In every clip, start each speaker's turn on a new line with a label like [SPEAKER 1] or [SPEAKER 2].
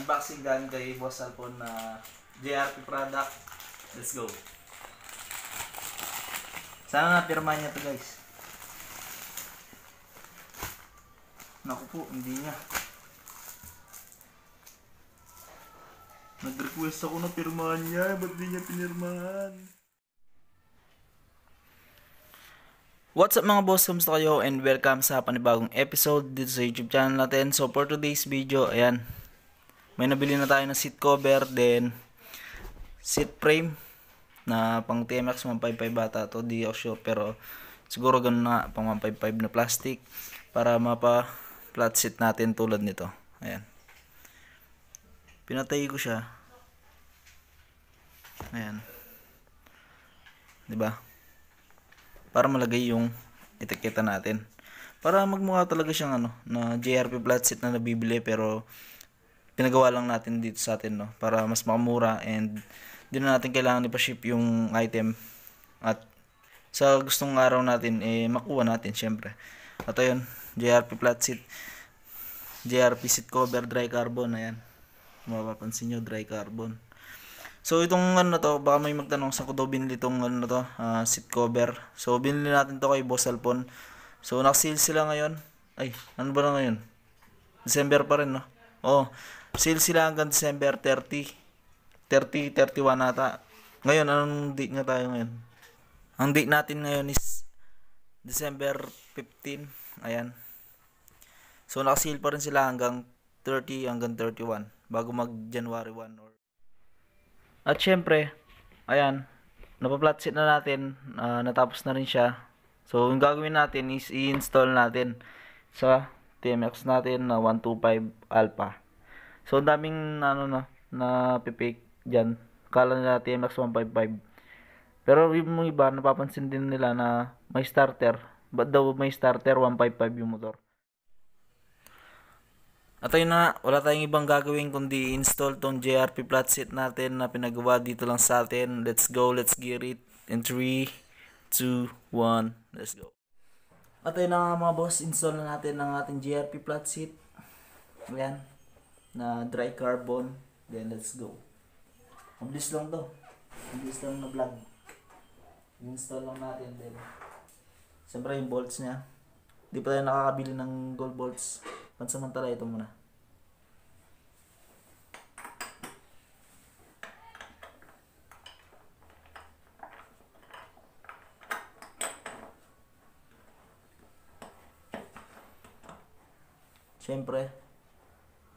[SPEAKER 1] unboxing galing kay Boss Alpon na JRP product. Let's go. Sana na pirma niya to guys. Naku po, hindi niya. Nag-request ako na pirmahan niya. Ba't di niya pinirmahan? What's up mga boss, kamusta kayo and welcome sa panibagong episode dito sa YouTube channel natin. So for today's video, ayan, may nabili na tayo ng seat cover, then seat frame na pang TMX 155 bata to, di ako sure pero siguro ganun na pang 155 na plastic para mapa flat seat natin tulad nito. Ayan. Pinatay ko siya. Ayan. 'Di ba? Para malagay yung itiketa natin. Para magmukha talaga siyang ano, na JRP flat seat na nabibili pero pinagawa lang natin dito sa atin, no? Para mas makamura and hindi na natin kailangan ipa-ship yung item. At sa gustong araw natin, eh, makuha natin, syempre. At ayun, JRP flat seat. JRP seat cover, dry carbon, ayan. Mapapansin nyo, dry carbon. So itong ano to, baka may magtanong sa ko daw binili itong ano to, uh, seat cover. So binili natin to kay Boss Alpon. So nakasale sila ngayon. Ay, ano ba na ngayon? December pa rin no? Oh, Sale sila hanggang December 30. 30, 31 nata. Ngayon, anong date nga tayo ngayon? Ang date natin ngayon is December 15. Ayan. So, nakasil pa rin sila hanggang 30 hanggang 31 bago mag January 1 or At syempre, ayan, Napa-plot sheet na natin, uh, natapos na rin siya. So, yung gagawin natin is i-install natin sa TMX natin na 125 Alpha. So, daming ano na, na pipake dyan. Kala nila TMX 155. Pero yung iba, napapansin din nila na may starter. But daw may starter 155 yung motor? At ayun na, wala tayong ibang gagawin kundi install tong JRP flat seat natin na pinagawa dito lang sa atin. Let's go, let's gear it. In 3, 2, 1, let's go. At ayun na mga boss, install na natin ang ating JRP flat seat. Ayan, na dry carbon. Then let's go. Mabilis lang to. Mabilis lang na vlog. Install lang natin then. Siyempre yung bolts niya. Hindi pa tayo nakakabili ng gold bolts. Pansamantala ito muna. Siyempre,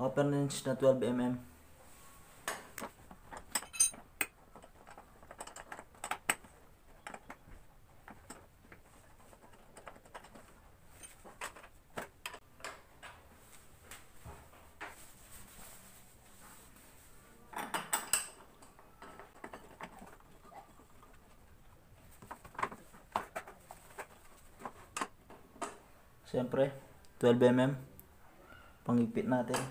[SPEAKER 1] Upper range na 12mm. Siyempre, 12mm. pangipit natin.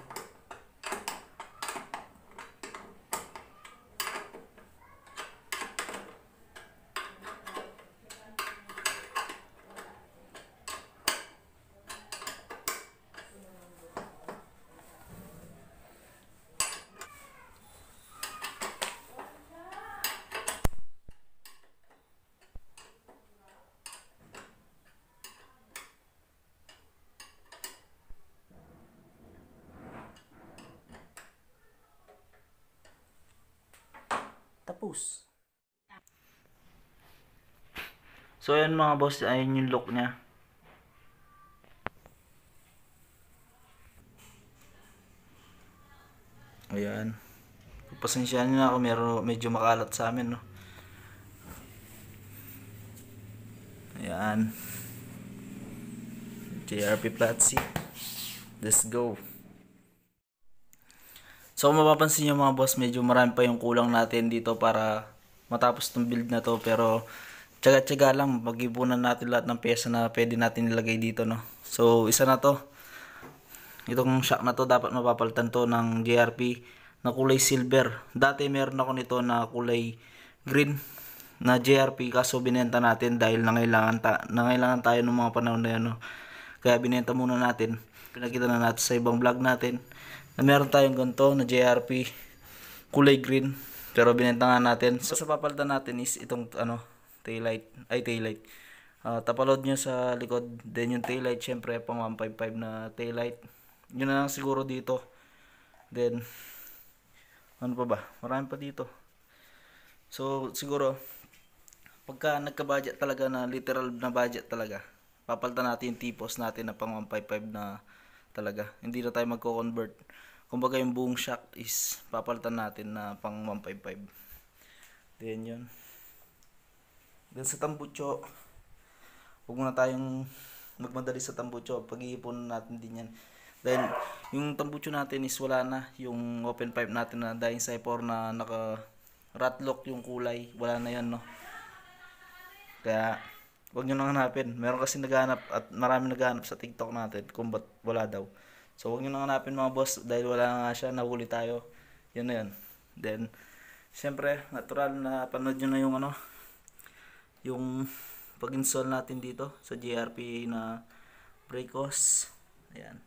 [SPEAKER 1] post. So, ayan mga boss. Ayan yung look niya. Ayan. Pasensyahan niyo na ako. Medyo, medyo makalat sa amin, no? Ayan. JRP Platzi. Let's go. So kung mapapansin nyo mga boss, medyo marami pa yung kulang natin dito para matapos tong build na to. Pero tsaga-tsaga lang, mag-ipunan natin lahat ng pyesa na pwede natin ilagay dito. No? So isa na to. Itong shock na to dapat mapapalitan to ng JRP na kulay silver. Dati meron ako nito na kulay green na JRP kaso binenta natin dahil nangailangan, ta nangailangan tayo ng mga panahon na yun. No? Kaya binenta muna natin. Pinakita na natin sa ibang vlog natin na meron tayong ganito na JRP kulay green pero binenta nga natin so, so papalitan natin is itong ano taillight ay taillight uh, tapalod nyo sa likod then yung taillight syempre pang 155 na taillight yun na lang siguro dito then ano pa ba marami pa dito so siguro pagka nagka-budget talaga na literal na budget talaga papalitan natin yung tipos natin na pang 155 na talaga. Hindi na tayo magko-convert. Kumbaga yung buong shock is papalitan natin na pang 155. Then yun. Then sa tambucho, huwag muna tayong magmadali sa tambucho. Pag-iipon natin din yan. Dahil yung tambucho natin is wala na. Yung open pipe natin na dying cypher na naka ratlock yung kulay. Wala na yan, no? Kaya, Huwag nyo nang hanapin. Meron kasi naghanap at marami naghanap sa TikTok natin kung ba't wala daw. So, huwag nyo nang hanapin mga boss dahil wala nga siya. Nahuli tayo. Yun na yun. Then, syempre, natural na panood nyo na yung ano, yung pag-install natin dito sa GRP na Breakos. Ayan.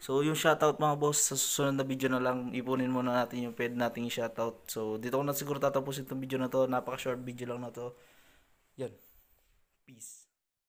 [SPEAKER 1] So, yung shoutout mga boss, sa susunod na video na lang, ipunin muna natin yung paid nating shoutout. So, dito ko na siguro tatapusin itong video na to. Napaka-short video lang na to. Yan. Peace.